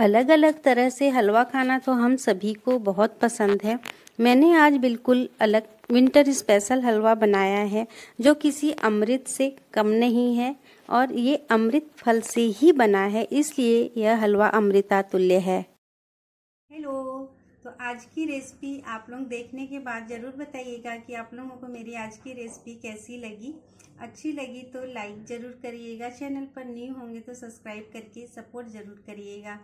अलग अलग तरह से हलवा खाना तो हम सभी को बहुत पसंद है मैंने आज बिल्कुल अलग विंटर स्पेशल हलवा बनाया है जो किसी अमृत से कम नहीं है और ये अमृत फल से ही बना है इसलिए यह हलवा अमृतातुल्य है हेलो तो आज की रेसिपी आप लोग देखने के बाद ज़रूर बताइएगा कि आप लोगों को मेरी आज की रेसिपी कैसी लगी अच्छी लगी तो लाइक ज़रूर करिएगा चैनल पर न्यू होंगे तो सब्सक्राइब करके सपोर्ट ज़रूर करिएगा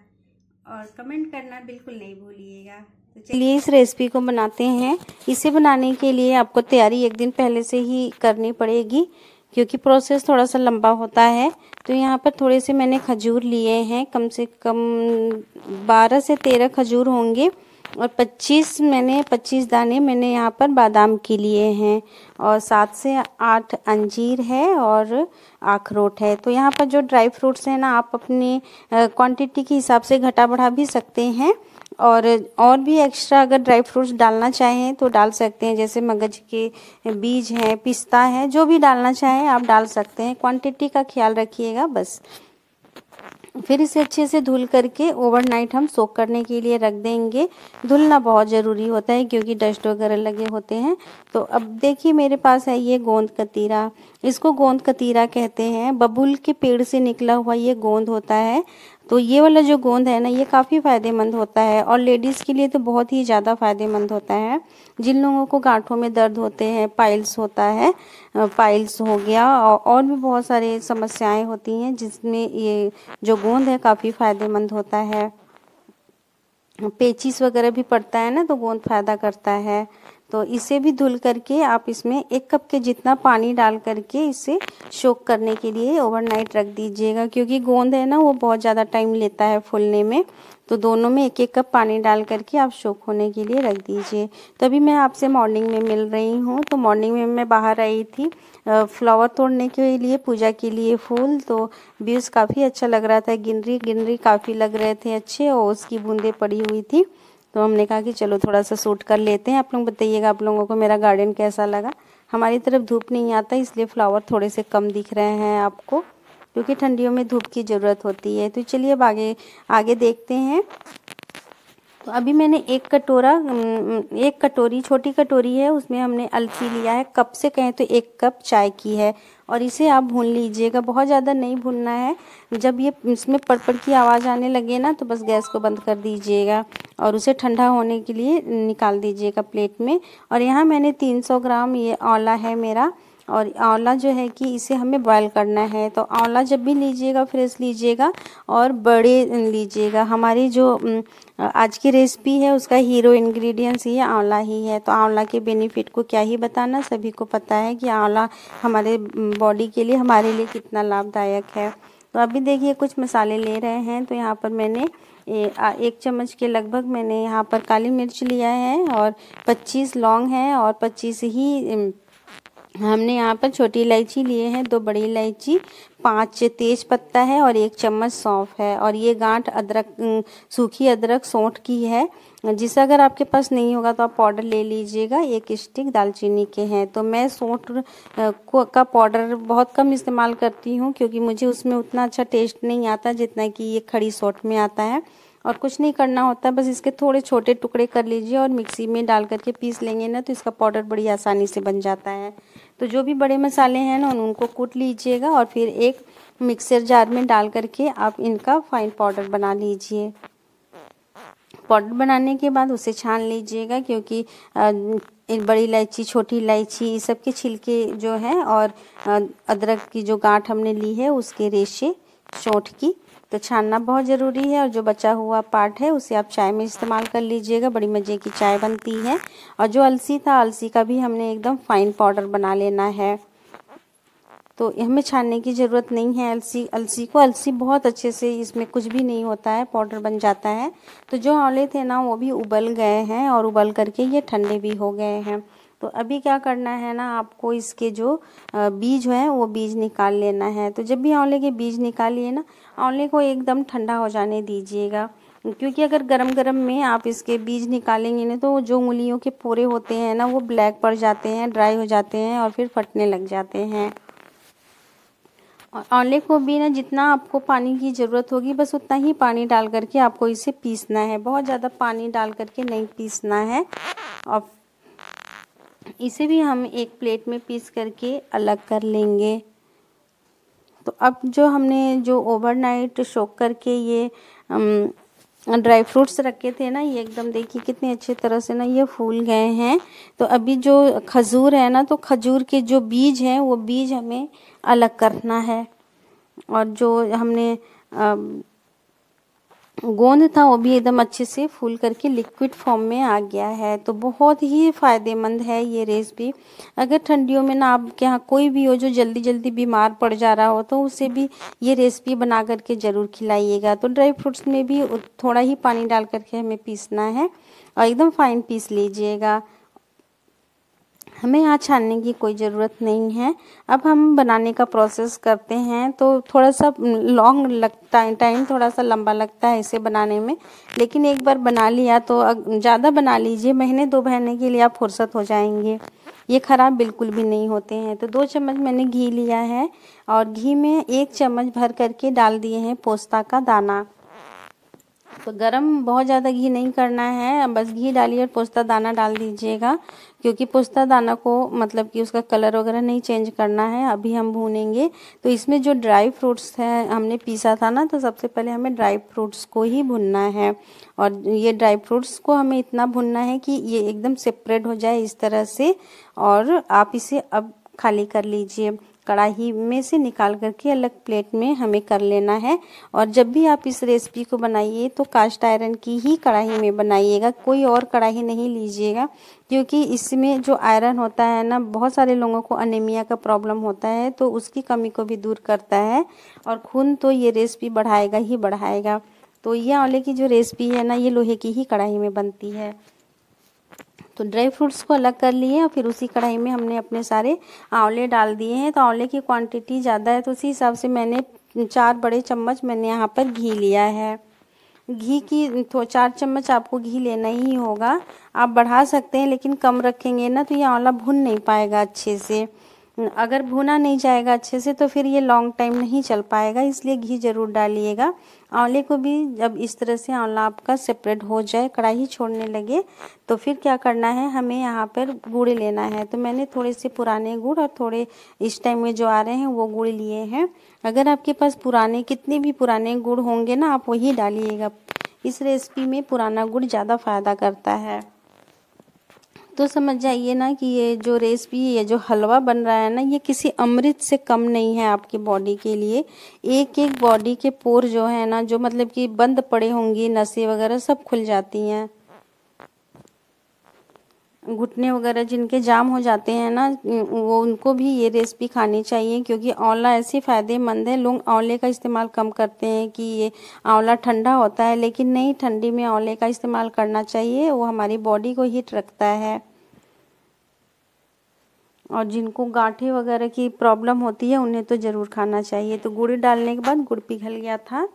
और कमेंट करना बिल्कुल नहीं भूलिएगा तो चलिए इस रेसिपी को बनाते हैं इसे बनाने के लिए आपको तैयारी एक दिन पहले से ही करनी पड़ेगी क्योंकि प्रोसेस थोड़ा सा लंबा होता है तो यहाँ पर थोड़े से मैंने खजूर लिए हैं कम से कम बारह से तेरह खजूर होंगे और 25 मैंने 25 दाने मैंने यहाँ पर बादाम के लिए हैं और सात से आठ अंजीर है और अखरोट है तो यहाँ पर जो ड्राई फ्रूट्स हैं ना आप अपनी क्वांटिटी के हिसाब से घटा बढ़ा भी सकते हैं और और भी एक्स्ट्रा अगर ड्राई फ्रूट्स डालना चाहें तो डाल सकते हैं जैसे मगज के बीज हैं पिस्ता है जो भी डालना चाहें आप डाल सकते हैं क्वांटिटी का ख्याल रखिएगा बस फिर इसे अच्छे से धुल करके ओवरनाइट हम सोक करने के लिए रख देंगे धुलना बहुत ज़रूरी होता है क्योंकि डस्ट वगैरह लगे होते हैं तो अब देखिए मेरे पास है ये गोंद कतीरा इसको गोंद कतीरा कहते हैं बबुल के पेड़ से निकला हुआ ये गोंद होता है तो ये वाला जो गोंद है ना ये काफ़ी फ़ायदेमंद होता है और लेडीज़ के लिए तो बहुत ही ज़्यादा फ़ायदेमंद होता है जिन लोगों को गांठों में दर्द होते हैं पाइल्स होता है पाइल्स हो गया और भी बहुत सारे समस्याएं होती हैं जिसमें ये जो गोंद है काफ़ी फ़ायदेमंद होता है पेचिस वगैरह भी पड़ता है ना तो गोंद फ़ायदा करता है तो इसे भी धुल करके आप इसमें एक कप के जितना पानी डाल करके इसे शोक करने के लिए ओवरनाइट रख दीजिएगा क्योंकि गोंद है ना वो बहुत ज़्यादा टाइम लेता है फूलने में तो दोनों में एक एक कप पानी डाल करके आप शोक होने के लिए रख दीजिए तभी मैं आपसे मॉर्निंग में मिल रही हूँ तो मॉर्निंग में मैं बाहर आई थी फ्लावर तोड़ने के लिए पूजा के लिए फूल तो व्यूज़ काफ़ी अच्छा लग रहा था गिनरी गिनरी काफ़ी लग रहे थे अच्छे और उसकी बूंदें पड़ी हुई थी तो हमने कहा कि चलो थोड़ा सा सूट कर लेते हैं आप लोग बताइएगा आप लोगों को मेरा गार्डन कैसा लगा हमारी तरफ धूप नहीं आता इसलिए फ्लावर थोड़े से कम दिख रहे हैं आपको क्योंकि ठंडियों में धूप की ज़रूरत होती है तो चलिए अब आगे आगे देखते हैं तो अभी मैंने एक कटोरा एक कटोरी छोटी कटोरी है उसमें हमने अलसी लिया है कप से कहें तो एक कप चाय की है और इसे आप भून लीजिएगा बहुत ज़्यादा नहीं भूनना है जब ये इसमें पड़पड़ की आवाज़ आने लगे ना तो बस गैस को बंद कर दीजिएगा और उसे ठंडा होने के लिए निकाल दीजिएगा प्लेट में और यहाँ मैंने 300 ग्राम ये आंवला है मेरा और आंवला जो है कि इसे हमें बॉयल करना है तो आंवला जब भी लीजिएगा फ्रेश लीजिएगा और बड़े लीजिएगा हमारी जो आज की रेसिपी है उसका हीरो इंग्रेडिएंट्स ये आंवला ही है तो आंवला के बेनिफिट को क्या ही बताना सभी को पता है कि आंवला हमारे बॉडी के लिए हमारे लिए कितना लाभदायक है तो अभी देखिए कुछ मसाले ले रहे हैं तो यहाँ पर मैंने एक चम्मच के लगभग मैंने यहाँ पर काली मिर्च लिया है और 25 लौंग है और 25 ही हमने यहाँ पर छोटी इलायची लिए हैं दो बड़ी इलायची पांच तेज पत्ता है और एक चम्मच सौंफ है और ये गांठ अदरक सूखी अदरक सौंठ की है जिसे अगर आपके पास नहीं होगा तो आप पाउडर ले लीजिएगा एक स्टिक दालचीनी के हैं तो मैं सौंठ का पाउडर बहुत कम इस्तेमाल करती हूँ क्योंकि मुझे उसमें उतना अच्छा टेस्ट नहीं आता जितना कि ये खड़ी सौंठ में आता है और कुछ नहीं करना होता बस इसके थोड़े छोटे टुकड़े कर लीजिए और मिक्सी में डाल करके पीस लेंगे ना तो इसका पाउडर बड़ी आसानी से बन जाता है तो जो भी बड़े मसाले हैं ना उनको कूट लीजिएगा और फिर एक मिक्सर जार में डाल करके आप इनका फाइन पाउडर बना लीजिए पाउडर बनाने के बाद उसे छान लीजिएगा क्योंकि बड़ी इलायची छोटी इलायची इस सब के छिलके जो है और अदरक की जो गांठ हमने ली है उसके रेशे चोट की तो छानना बहुत ज़रूरी है और जो बचा हुआ पार्ट है उसे आप चाय में इस्तेमाल कर लीजिएगा बड़ी मज़े की चाय बनती है और जो अलसी था अलसी का भी हमने एकदम फाइन पाउडर बना लेना है तो हमें छानने की ज़रूरत नहीं है अलसी अलसी को अलसी बहुत अच्छे से इसमें कुछ भी नहीं होता है पाउडर बन जाता है तो जो आंवले थे ना वो भी उबल गए हैं और उबल करके ये ठंडे भी हो गए हैं तो अभी क्या करना है ना आपको इसके जो बीज हैं वो बीज निकाल लेना है तो जब भी आंवले के बीज निकालिए ना आंवले को एकदम ठंडा हो जाने दीजिएगा क्योंकि अगर गरम गरम में आप इसके बीज निकालेंगे ना तो जो उंगलियों के पूरे होते हैं ना वो ब्लैक पड़ जाते हैं ड्राई हो जाते हैं और फिर फटने लग जाते हैं और आंवले को भी ना जितना आपको पानी की ज़रूरत होगी बस उतना ही पानी डाल करके आपको इसे पीसना है बहुत ज़्यादा पानी डाल करके नहीं पीसना है और इसे भी हम एक प्लेट में पीस करके अलग कर लेंगे तो अब जो हमने जो ओवरनाइट शोक करके ये ड्राई फ्रूट्स रखे थे ना ये एकदम देखिए कितने अच्छे तरह से ना ये फूल गए हैं तो अभी जो खजूर है ना तो खजूर के जो बीज हैं वो बीज हमें अलग करना है और जो हमने गोंद था वो भी एकदम अच्छे से फूल करके लिक्विड फॉर्म में आ गया है तो बहुत ही फ़ायदेमंद है ये रेसिपी अगर ठंडियों में ना आपके यहाँ कोई भी हो जो जल्दी जल्दी बीमार पड़ जा रहा हो तो उसे भी ये रेसिपी बना करके ज़रूर खिलाइएगा तो ड्राई फ्रूट्स में भी थोड़ा ही पानी डाल करके हमें पीसना है और एकदम फाइन पीस लीजिएगा हमें यहाँ छानने की कोई ज़रूरत नहीं है अब हम बनाने का प्रोसेस करते हैं तो थोड़ा सा लॉन्ग लगता है टाइम थोड़ा सा लंबा लगता है इसे बनाने में लेकिन एक बार बना लिया तो ज़्यादा बना लीजिए महीने दो महीने के लिए आप फुर्सत हो जाएंगे ये ख़राब बिल्कुल भी नहीं होते हैं तो दो चम्मच मैंने घी लिया है और घी में एक चम्मच भर करके डाल दिए हैं पोस्ता का दाना तो गरम बहुत ज़्यादा घी नहीं करना है बस घी डालिए और पोस्ता दाना डाल दीजिएगा क्योंकि पोस्ता दाना को मतलब कि उसका कलर वगैरह नहीं चेंज करना है अभी हम भूनेंगे तो इसमें जो ड्राई फ्रूट्स है हमने पीसा था ना तो सबसे पहले हमें ड्राई फ्रूट्स को ही भुनना है और ये ड्राई फ्रूट्स को हमें इतना भुनना है कि ये एकदम सेपरेट हो जाए इस तरह से और आप इसे अब खाली कर लीजिए कढ़ाई में से निकाल करके अलग प्लेट में हमें कर लेना है और जब भी आप इस रेसिपी को बनाइए तो कास्ट आयरन की ही कढ़ाई में बनाइएगा कोई और कढ़ाई नहीं लीजिएगा क्योंकि इसमें जो आयरन होता है ना बहुत सारे लोगों को अनिमिया का प्रॉब्लम होता है तो उसकी कमी को भी दूर करता है और खून तो ये रेसिपी बढ़ाएगा ही बढ़ाएगा तो ये आंवले की जो रेसिपी है ना ये लोहे की ही कढ़ाई में बनती है तो ड्राई फ्रूट्स को अलग कर लिए और फिर उसी कढ़ाई में हमने अपने सारे आंवले डाल दिए हैं तो आंवले की क्वांटिटी ज़्यादा है तो उसी हिसाब से मैंने चार बड़े चम्मच मैंने यहाँ पर घी लिया है घी की तो चार चम्मच आपको घी लेना ही होगा आप बढ़ा सकते हैं लेकिन कम रखेंगे ना तो ये आंवला भुन नहीं पाएगा अच्छे से अगर भुना नहीं जाएगा अच्छे से तो फिर ये लॉन्ग टाइम नहीं चल पाएगा इसलिए घी ज़रूर डालिएगा आंवले को भी जब इस तरह से आंवला आपका सेपरेट हो जाए कढ़ाई छोड़ने लगे तो फिर क्या करना है हमें यहाँ पर गुड़ लेना है तो मैंने थोड़े से पुराने गुड़ और थोड़े इस टाइम में जो आ रहे हैं वो गुड़ लिए हैं अगर आपके पास पुराने कितने भी पुराने गुड़ होंगे ना आप वही डालिएगा इस रेसिपी में पुराना गुड़ ज़्यादा फ़ायदा करता है तो समझ जाइए ना कि ये जो रेसिपी ये जो हलवा बन रहा है ना ये किसी अमृत से कम नहीं है आपकी बॉडी के लिए एक एक बॉडी के पोर जो है ना जो मतलब कि बंद पड़े होंगी नसें वगैरह सब खुल जाती हैं घुटने वगैरह जिनके जाम हो जाते हैं ना वो उनको भी ये रेसिपी खानी चाहिए क्योंकि आंवला ऐसे फ़ायदेमंद है लोग आंवले का इस्तेमाल कम करते हैं कि ये आंवला ठंडा होता है लेकिन नहीं ठंडी में आंवले का इस्तेमाल करना चाहिए वो हमारी बॉडी को हीट रखता है और जिनको गांठे वगैरह की प्रॉब्लम होती है उन्हें तो ज़रूर खाना चाहिए तो गुड़ डालने के बाद गुड़ पिघल गया था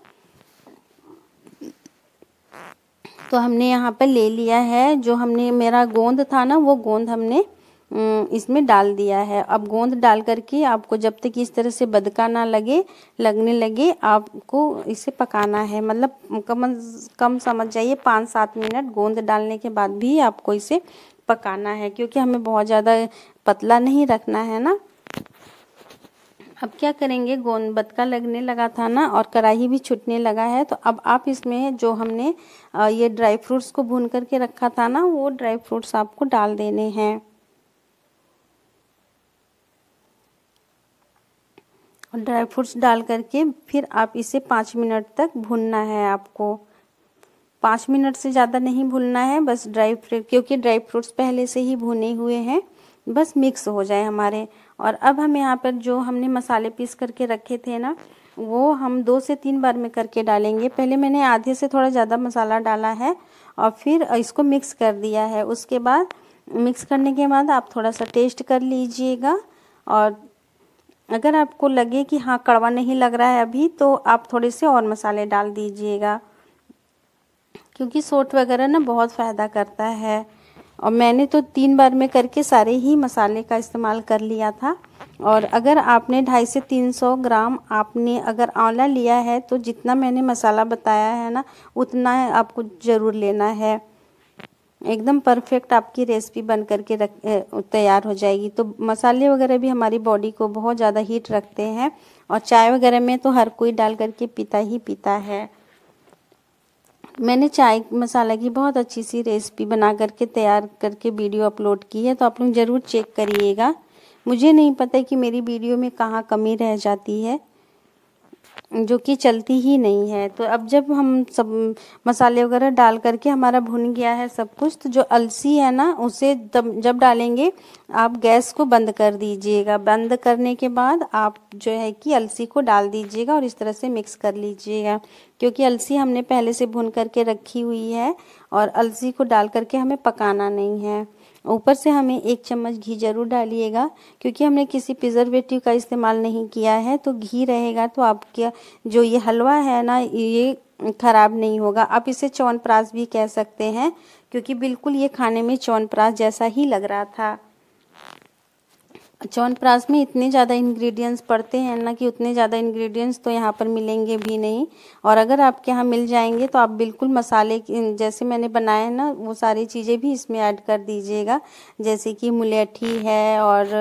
तो हमने यहाँ पर ले लिया है जो हमने मेरा गोंद था ना वो गोंद हमने इसमें डाल दिया है अब गोंद डाल करके आपको जब तक इस तरह से बदका ना लगे लगने लगे आपको इसे पकाना है मतलब कम कम समझ जाइए पाँच सात मिनट गोंद डालने के बाद भी आपको इसे पकाना है क्योंकि हमें बहुत ज़्यादा पतला नहीं रखना है ना अब क्या करेंगे गोंद बतका लगने लगा था ना और कढ़ाई भी छूटने लगा है तो अब आप इसमें जो हमने ये ड्राई फ्रूट्स को भून करके रखा था ना वो ड्राई फ्रूट्स आपको डाल देने हैं और ड्राई फ्रूट्स डाल करके फिर आप इसे पाँच मिनट तक भूनना है आपको पाँच मिनट से ज़्यादा नहीं भूनना है बस ड्राई फ्रूट क्योंकि ड्राई फ्रूट्स पहले से ही भुने हुए हैं बस मिक्स हो जाए हमारे और अब हम यहाँ पर जो हमने मसाले पीस करके रखे थे ना वो हम दो से तीन बार में करके डालेंगे पहले मैंने आधे से थोड़ा ज़्यादा मसाला डाला है और फिर इसको मिक्स कर दिया है उसके बाद मिक्स करने के बाद आप थोड़ा सा टेस्ट कर लीजिएगा और अगर आपको लगे कि हाँ कड़वा नहीं लग रहा है अभी तो आप थोड़े से और मसाले डाल दीजिएगा क्योंकि सोट वगैरह ना बहुत फ़ायदा करता है और मैंने तो तीन बार में करके सारे ही मसाले का इस्तेमाल कर लिया था और अगर आपने ढाई से तीन सौ ग्राम आपने अगर आंवला लिया है तो जितना मैंने मसाला बताया है ना उतना है आपको ज़रूर लेना है एकदम परफेक्ट आपकी रेसिपी बन करके रख तैयार हो जाएगी तो मसाले वगैरह भी हमारी बॉडी को बहुत ज़्यादा हीट रखते हैं और चाय वगैरह में तो हर कोई डाल करके पीता ही पीता है मैंने चाय मसाला की बहुत अच्छी सी रेसिपी बना करके तैयार करके वीडियो अपलोड की है तो आप लोग ज़रूर चेक करिएगा मुझे नहीं पता कि मेरी वीडियो में कहाँ कमी रह जाती है जो कि चलती ही नहीं है तो अब जब हम सब मसाले वगैरह डाल करके हमारा भुन गया है सब कुछ तो जो अलसी है ना उसे तब जब डालेंगे आप गैस को बंद कर दीजिएगा बंद करने के बाद आप जो है कि अलसी को डाल दीजिएगा और इस तरह से मिक्स कर लीजिएगा क्योंकि अलसी हमने पहले से भुन करके रखी हुई है और अलसी को डाल करके हमें पकाना नहीं है ऊपर से हमें एक चम्मच घी ज़रूर डालिएगा क्योंकि हमने किसी प्रिजर्वेटिव का इस्तेमाल नहीं किया है तो घी रहेगा तो आपके जो ये हलवा है ना ये ख़राब नहीं होगा आप इसे चौनप्राश भी कह सकते हैं क्योंकि बिल्कुल ये खाने में चौनप्राश जैसा ही लग रहा था च्यवनप्राश में इतने ज़्यादा इंग्रेडिएंट्स पड़ते हैं ना कि उतने ज़्यादा इंग्रेडिएंट्स तो यहाँ पर मिलेंगे भी नहीं और अगर आपके यहाँ मिल जाएंगे तो आप बिल्कुल मसाले जैसे मैंने बनाए ना वो सारी चीज़ें भी इसमें ऐड कर दीजिएगा जैसे कि मुलेठी है और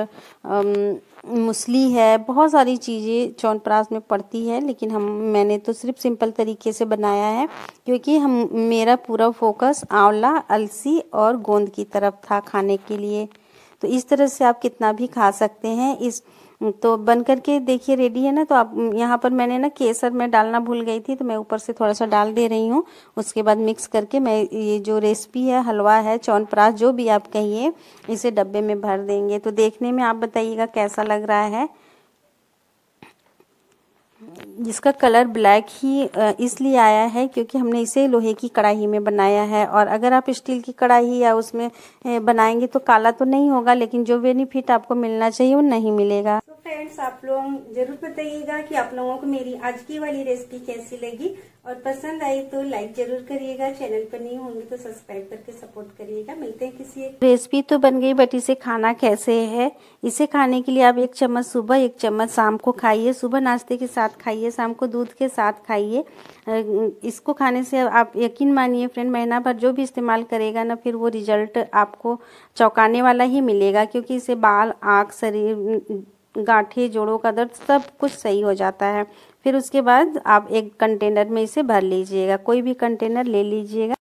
अम, मूसली है बहुत सारी चीज़ें चौनप्राश में पड़ती है लेकिन हम मैंने तो सिर्फ सिंपल तरीके से बनाया है क्योंकि हम मेरा पूरा फोकस आंवला अलसी और गोंद की तरफ था खाने के लिए तो इस तरह से आप कितना भी खा सकते हैं इस तो बन करके देखिए रेडी है ना तो आप यहाँ पर मैंने ना केसर में डालना भूल गई थी तो मैं ऊपर से थोड़ा सा डाल दे रही हूँ उसके बाद मिक्स करके मैं ये जो रेसिपी है हलवा है चौनप्राश जो भी आप कहिए इसे डब्बे में भर देंगे तो देखने में आप बताइएगा कैसा लग रहा है जिसका कलर ब्लैक ही इसलिए आया है क्योंकि हमने इसे लोहे की कढ़ाई में बनाया है और अगर आप स्टील की कढ़ाई या उसमें बनाएंगे तो काला तो नहीं होगा लेकिन जो बेनिफिट आपको मिलना चाहिए वो नहीं मिलेगा फ्रेंड्स आप लोग जरूर बताइएगा कि आप लोगों को मेरी आज की वाली रेसिपी कैसी लगी और पसंद आई तो लाइक जरूर करिएगा चैनल पर नहीं होंगे तो सब्सक्राइब करके सपोर्ट करिएगा मिलते हैं किसी एक रेसिपी तो बन गई बट इसे खाना कैसे है इसे खाने के लिए आप एक चम्मच सुबह एक चम्मच शाम को खाइए सुबह नाश्ते के साथ खाइए शाम को दूध के साथ खाइए इसको खाने से आप यकीन मानिए फ्रेंड महीना भर जो भी इस्तेमाल करेगा ना फिर वो रिजल्ट आपको चौंकाने वाला ही मिलेगा क्योंकि इसे बाल आँख शरीर गाँठे जोड़ों का दर्द सब कुछ सही हो जाता है फिर उसके बाद आप एक कंटेनर में इसे भर लीजिएगा कोई भी कंटेनर ले लीजिएगा